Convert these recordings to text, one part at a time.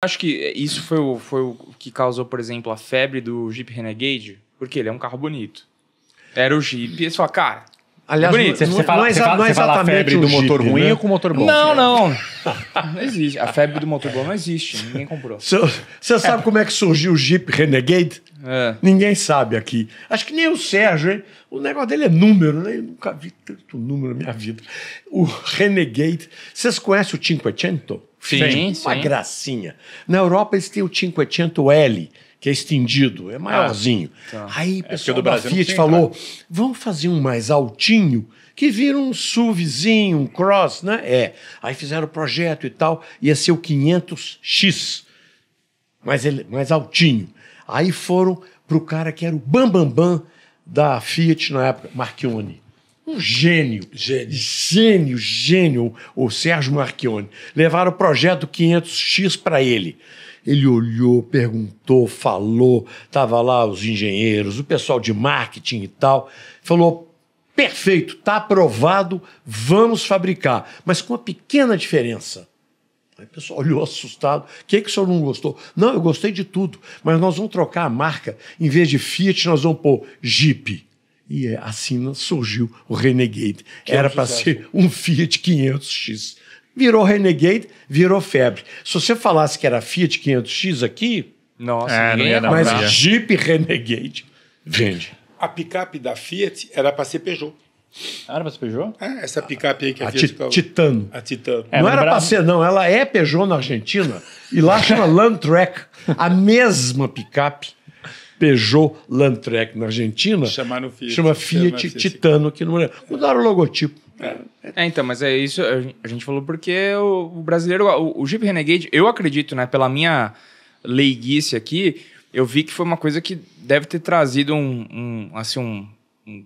Acho que isso foi o, foi o que causou, por exemplo, a febre do Jeep Renegade, porque ele é um carro bonito. Era o Jeep, e você fala, cara, Aliás, Bonito, não, você fala, não, você fala, você fala a febre do Jeep, motor né? ruim né? ou com o motor bom? Não, não. não existe. A febre do motor bom não existe. Ninguém comprou. Você, você sabe como é que surgiu o Jeep Renegade? É. Ninguém sabe aqui. Acho que nem o Sérgio, hein? O negócio dele é número, né? Eu nunca vi tanto número na minha vida. O Renegade. Vocês conhecem o Cinquecento? Sim, sim. Uma gracinha. Na Europa eles têm o Cinquecento L que é estendido, é maiorzinho. Ah, tá. Aí é, o pessoal é da Brasil Fiat falou: vamos fazer um mais altinho, que vira um SUVzinho, um cross, né? É. Aí fizeram o projeto e tal, ia ser o 500X, mais, ele, mais altinho. Aí foram para o cara que era o Bambambam Bam Bam da Fiat na época, Marchione. Um gênio. Gênio. Gênio, gênio, o Sérgio Marchione. Levaram o projeto 500X para ele. Ele olhou, perguntou, falou, tava lá os engenheiros, o pessoal de marketing e tal, falou: perfeito, tá aprovado, vamos fabricar, mas com uma pequena diferença. Aí o pessoal olhou assustado. O que, é que o senhor não gostou? Não, eu gostei de tudo, mas nós vamos trocar a marca. Em vez de Fiat, nós vamos pôr Jeep. E é assim surgiu o Renegade. Que é Era para ser um Fiat 500X virou Renegade, virou febre. Se você falasse que era Fiat 500X aqui, nossa, é, não ia dar mas pra. Jeep Renegade vende. A picape da Fiat era para ser Peugeot. Ah, era para ser Peugeot? É, essa picape aí que a, a Fiat... Titano. A Titano. É, não era para ser, não. Ela é Peugeot na Argentina e lá chama Landtrek. A mesma picape Peugeot Landtrek na Argentina. Chamaram Fiat. Chama Fiat Titano aqui no Brasil. Mudaram o logotipo. É. então, mas é isso. A gente falou porque o, brasileiro. O, Jeep Renegade, eu acredito, né? Pela minha leiguice aqui, eu vi que foi uma coisa que deve ter trazido um, um assim, um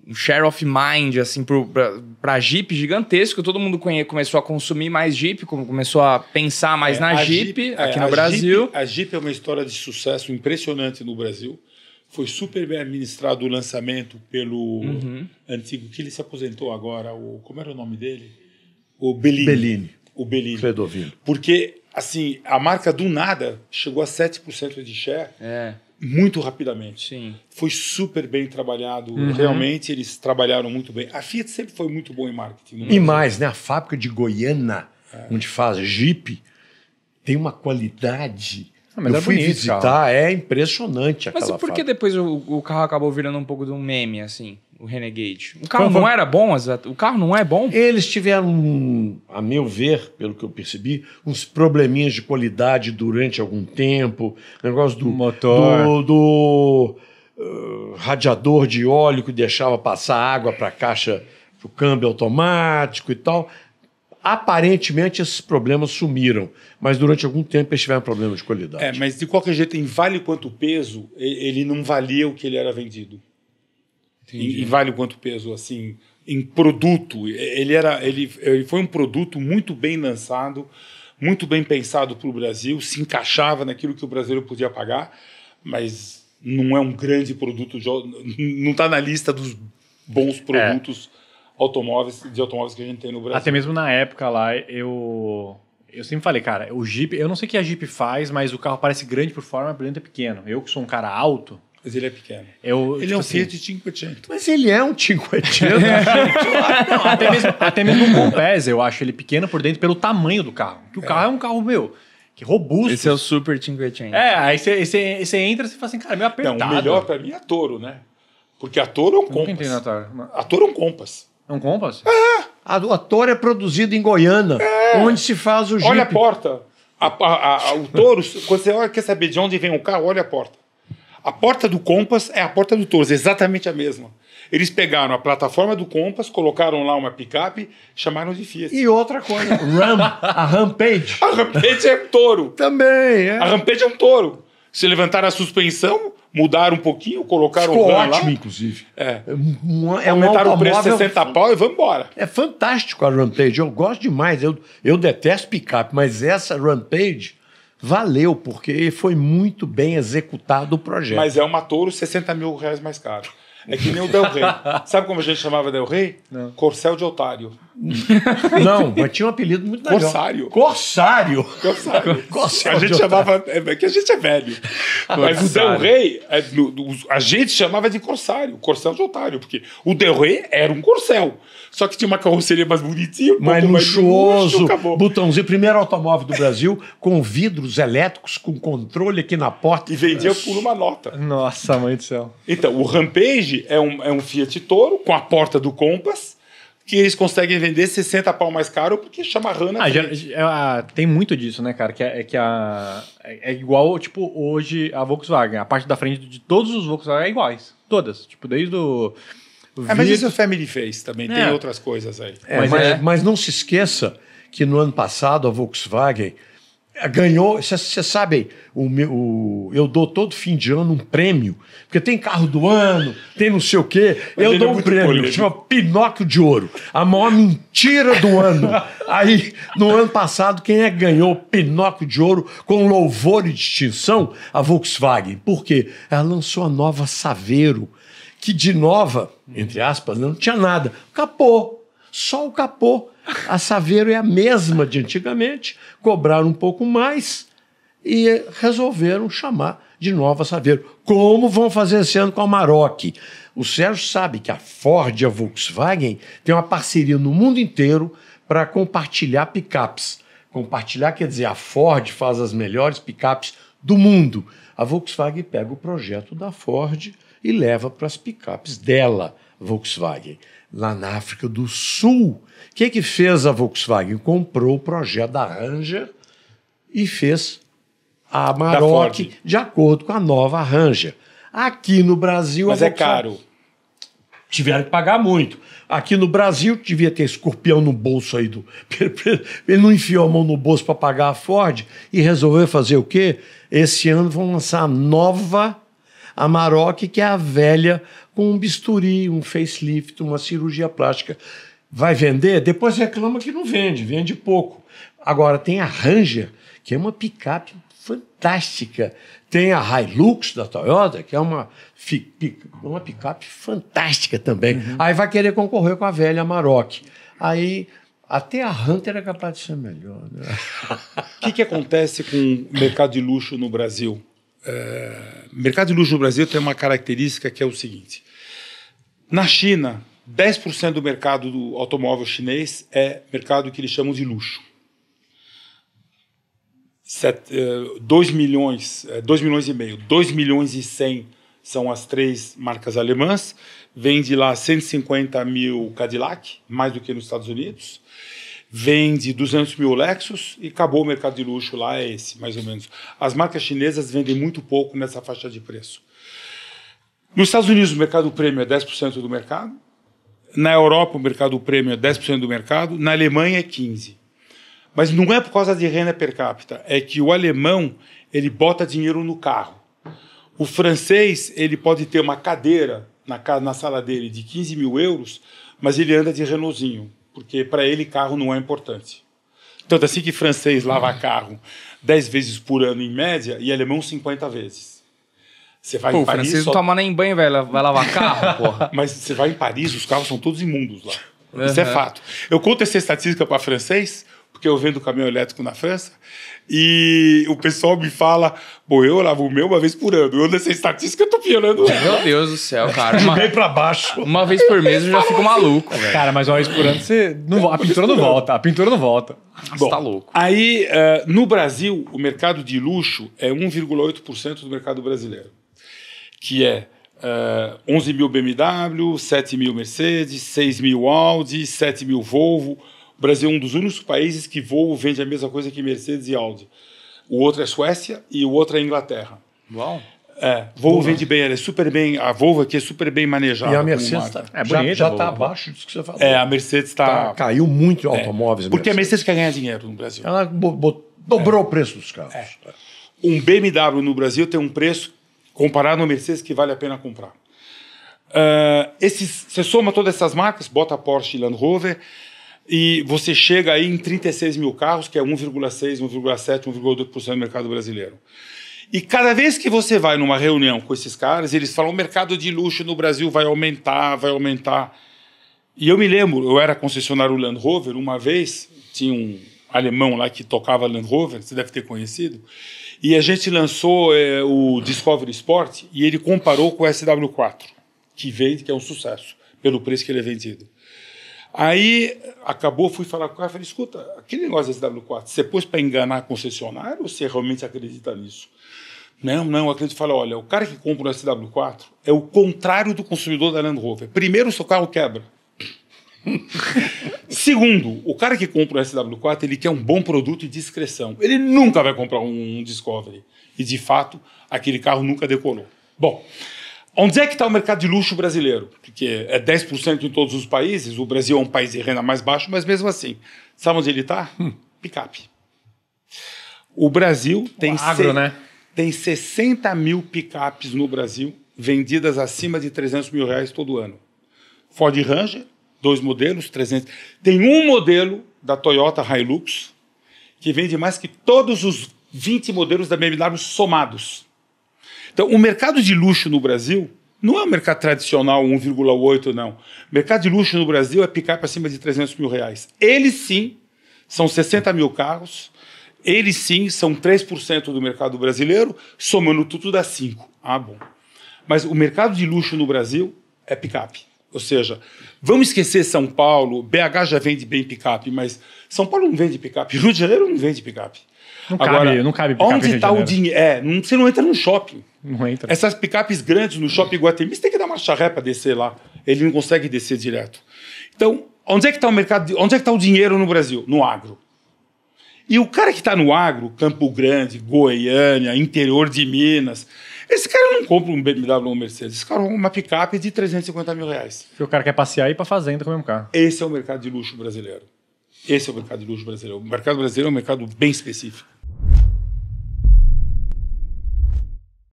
um share of mind, assim, pro, pra, pra Jeep gigantesco. Todo mundo conhe, começou a consumir mais Jeep, começou a pensar mais é, na Jeep, Jeep, aqui é, no Brasil. Jeep, a Jeep é uma história de sucesso impressionante no Brasil. Foi super bem administrado o lançamento pelo uhum. antigo, que ele se aposentou agora, o, como era o nome dele? O Bellini. Bellini. O Bellini. Fredovino. Porque, assim, a marca do nada chegou a 7% de share. É muito rapidamente. Sim. Foi super bem trabalhado. Uhum. Realmente eles trabalharam muito bem. A Fiat sempre foi muito boa em marketing. Né? E mais, né? A fábrica de Goiânia, é. onde faz Jeep, tem uma qualidade ah, eu é fui bonito, visitar, é impressionante aquela Mas por que depois o, o, carro acabou virando um pouco de um meme, assim? O Renegade. O carro não foi? era bom? O carro não é bom? Eles tiveram, a meu ver, pelo que eu percebi, uns probleminhas de qualidade durante algum tempo. Negócio do... Motor. Do... do uh, radiador de óleo que deixava passar água para a caixa, para o câmbio automático e tal. Aparentemente esses problemas sumiram, mas durante algum tempo eles tiveram problemas de qualidade. É, mas de qualquer jeito, em vale quanto peso, ele não valia o que ele era vendido. Entendi. Em, vale quanto peso, assim, em produto, ele era, ele, ele foi um produto muito bem lançado, muito bem pensado para o Brasil, se encaixava naquilo que o brasileiro podia pagar, mas não é um grande produto, de, não está na lista dos bons é. produtos. É automóveis, de automóveis que a gente tem no Brasil. Até mesmo na época lá, eu eu sempre falei, cara, o Jeep, eu não sei o que a Jeep faz, mas o carro parece grande por fora mas por dentro é pequeno. Eu que sou um cara alto. Mas ele é pequeno. Eu, ele tipo é um tipo assim, Fiat 500. Mas ele é um 500. não, até mesmo, até mesmo Compass, eu acho ele pequeno por dentro pelo tamanho do carro. Que o é. carro é um carro, meu, que robusto. Esse é o super 500. É, aí você entra e fala assim, cara, meio apertado. Não, o melhor pra mim é a Toro, né? Porque a Toro é um eu Compass. Entendi, a Toro é um Compass. É um compass? É. A, o ator é produzido em Goiânia, é. onde se faz o Jeep. Olha a porta. A, a, o touro, quando você quer saber de onde vem o carro, olha a porta. A porta do Compass é a porta do toro, exatamente a mesma. Eles pegaram a plataforma do Compass, colocaram lá uma picape, chamaram de Fiat. E outra coisa, Ram, a Rampage. A Rampage é touro. Também, é. A Rampage é um touro. Se levantaram a suspensão, mudaram um pouquinho, colocaram Ficou o RAM ótimo, lá. inclusive. É. É um, Aumentaram o preço 60 pau e vamos embora. É fantástico a Rampage. Eu gosto demais. Eu, eu detesto picape, mas essa Rampage valeu, porque foi muito bem executado o projeto. Mas é uma Toro 60 mil reais mais caro. É que nem o Del Rey. Sabe como a gente chamava Del Rey? Não. Corcel de otário. Não, mas tinha um apelido muito melhor. Corsário. Corsário. Corsário. A gente chamava. É, é que a gente é velho. Mas o Del Rey, é a gente chamava de corsário. Corsel de otário, porque o Del Rey era um corcel. Só que tinha uma carroceria mais bonitinha, um mais luxuoso. Botãozinho, primeiro automóvel do Brasil, com vidros elétricos, com controle aqui na porta. E vendia por uma nota. Nossa, mãe do céu. Então, o Rampage é um, é um Fiat Toro com a porta do Compass que eles conseguem vender 60 pau mais caro porque chama rana. Ah, já, já, ah, tem muito disso, né, cara? Que é, é que a. É, é igual, tipo, hoje a Volkswagen. A parte da frente de todos os Volkswagen é iguais. Todas. Tipo, desde o. é, mas isso é o Family face também, é. tem outras coisas aí. É, mas, mas, mas não se esqueça que no ano passado a Volkswagen ganhou, você sabe, o meu, o, eu dou todo fim de ano um prêmio, porque tem carro do ano, tem não sei o quê, Mas eu é dou é um prêmio, chama Pinóquio de Ouro, a maior mentira do ano. Aí, no ano passado, quem é que ganhou Pinóquio de Ouro com louvor e distinção? A Volkswagen. Por quê? Ela lançou a nova Saveiro, que de nova, entre aspas, não tinha nada, capô só o capô. A Saveiro é a mesma de antigamente, cobraram um pouco mais e resolveram chamar de nova Saveiro. Como vão fazer esse ano com a Maroc? O Sérgio sabe que a Ford e a Volkswagen têm uma parceria no mundo inteiro para compartilhar picapes. Compartilhar quer dizer, a Ford faz as melhores picapes do mundo. A Volkswagen pega o projeto da Ford e leva para as picapes dela, Volkswagen lá na África do Sul. O que, é que fez a Volkswagen? Comprou o projeto da Ranger e fez a Amarok de acordo com a nova Ranger. Aqui no Brasil. Mas é caro. Tiveram que pagar muito. Aqui no Brasil devia ter escorpião no bolso aí do. Ele não enfiou a mão no bolso para pagar a Ford e resolveu fazer o quê? Esse ano vão lançar a nova Amarok, que é a velha com um bisturi, um facelift, uma cirurgia plástica. Vai vender? Depois reclama que não vende, vende pouco. Agora tem a Ranger, que é uma picape fantástica. Tem a Hilux da Toyota, que é uma, uma picape fantástica também. Uhum. Aí vai querer concorrer com a velha Maroc. Aí até a Hunter é capaz de ser melhor. Né? O que, que acontece com o mercado de luxo no Brasil? É, mercado de luxo no Brasil tem uma característica que é o seguinte: na China, 10% do mercado do automóvel chinês é mercado que eles chamam de luxo. 2 é, milhões, 2 é, milhões e meio, 2 milhões e 100 são as três marcas alemãs. Vende lá 150 mil Cadillac, mais do que nos Estados Unidos vende 200 mil Lexus e acabou o mercado de luxo lá, é esse, mais ou menos. As marcas chinesas vendem muito pouco nessa faixa de preço. Nos Estados Unidos, o mercado prêmio é 10% do mercado. Na Europa, o mercado prêmio é 10% do mercado. Na Alemanha, é 15%. Mas não é por causa de renda per capita, é que o alemão ele bota dinheiro no carro. O francês ele pode ter uma cadeira na, na sala dele de 15 mil euros, mas ele anda de Renaultzinho porque para ele carro não é importante. Então, Tanto tá assim que francês lava carro 10 vezes por ano em média e alemão 50 vezes. Você vai pô, em Paris. O francês só... não toma nem banho, velho, vai lavar carro, porra. Mas você vai em Paris, os carros são todos imundos lá. Uhum. Isso é fato. Eu conto essa estatística para francês, porque eu vendo caminhão elétrico na França, e o pessoal me fala, bom eu lavo o meu uma vez por ano. Eu nessa estatística, eu tô piorando ela. Meu Deus do céu, cara. Uma, bem pra baixo. Uma vez por mês eu já fico assim. maluco, velho. Cara, mas uma vez por ano você. Não, a pintura não volta. A pintura não volta. Você tá louco. Aí, uh, no Brasil, o mercado de luxo é 1,8% do mercado brasileiro. Que é uh, eh, 11 mil BMW, 7 mil Mercedes, 6 mil Audi, 7 mil Volvo, o Brasil é um dos únicos países que Volvo vende a mesma coisa que Mercedes e Audi. O outro é Suécia e o outro é Inglaterra. Uau! É, Volvo Boa. vende bem, ela é super bem, a Volvo aqui é super bem manejada. E a Mercedes tá, é bonita, já está abaixo disso que você falou. É, a Mercedes está... Tá, caiu muito em é, automóveis. É, porque a Mercedes quer ganhar dinheiro no Brasil. Ela dobrou é. o preço dos carros. É. Um BMW no Brasil tem um preço, comparado ao Mercedes, que vale a pena comprar. Uh, esses, você soma todas essas marcas, bota Porsche e Land Rover, e você chega aí em 36 mil carros, que é 1,6, 1,7, 1,8% do mercado brasileiro. E cada vez que você vai numa reunião com esses caras, eles falam: o mercado de luxo no Brasil vai aumentar, vai aumentar. E eu me lembro, eu era concessionário Land Rover, uma vez tinha um alemão lá que tocava Land Rover, você deve ter conhecido, e a gente lançou é, o Discovery Sport e ele comparou com o SW4, que vende, que é um sucesso, pelo preço que ele é vendido. Aí acabou, fui falar com o cara, falei, escuta, aquele negócio da SW4, você pôs para enganar concessionário ou você realmente acredita nisso? Não, não, acredito. Fala, olha, o cara que compra um SW4 é o contrário do consumidor da Land Rover. Primeiro, o seu carro quebra. Segundo, o cara que compra um SW4, ele quer um bom produto e discreção. Ele nunca vai comprar um Discovery. E, de fato, aquele carro nunca decolou. Bom, Onde é que está o mercado de luxo brasileiro? Porque é 10% em todos os países, o Brasil é um país de renda mais baixo, mas mesmo assim, sabe onde ele está? Hum. Picape. O Brasil o tem, agro, né? tem 60 mil picapes no Brasil, vendidas acima de 300 mil reais todo ano. Ford Ranger, dois modelos, 300. Tem um modelo da Toyota Hilux, que vende mais que todos os 20 modelos da BMW somados. Então, o mercado de luxo no Brasil não é um mercado tradicional 1,8, não. O mercado de luxo no Brasil é picar para cima de 300 mil reais. Eles sim são 60 mil carros, eles sim são 3% do mercado brasileiro, somando tudo dá 5. Ah, bom. Mas o mercado de luxo no Brasil é picape. Ou seja, vamos esquecer São Paulo, BH já vende bem picape, mas São Paulo não vende picape, Rio de Janeiro não vende picape. Não Agora, cabe, não cabe picape Onde está o dinheiro? É, você não entra num shopping. Não entra. Essas picapes grandes no shopping Guatemi, você tem que dar uma charré para descer lá. Ele não consegue descer direto. Então, onde é que está o mercado? Onde é que está o dinheiro no Brasil? No agro. E o cara que está no agro, Campo Grande, Goiânia, interior de Minas, esse cara não compra um BMW ou um Mercedes, esse cara compra uma picape de 350 mil reais. Porque o cara quer passear e ir pra fazenda com o mesmo carro. Esse é o mercado de luxo brasileiro. Esse é o mercado de luxo brasileiro. O mercado brasileiro é um mercado bem específico.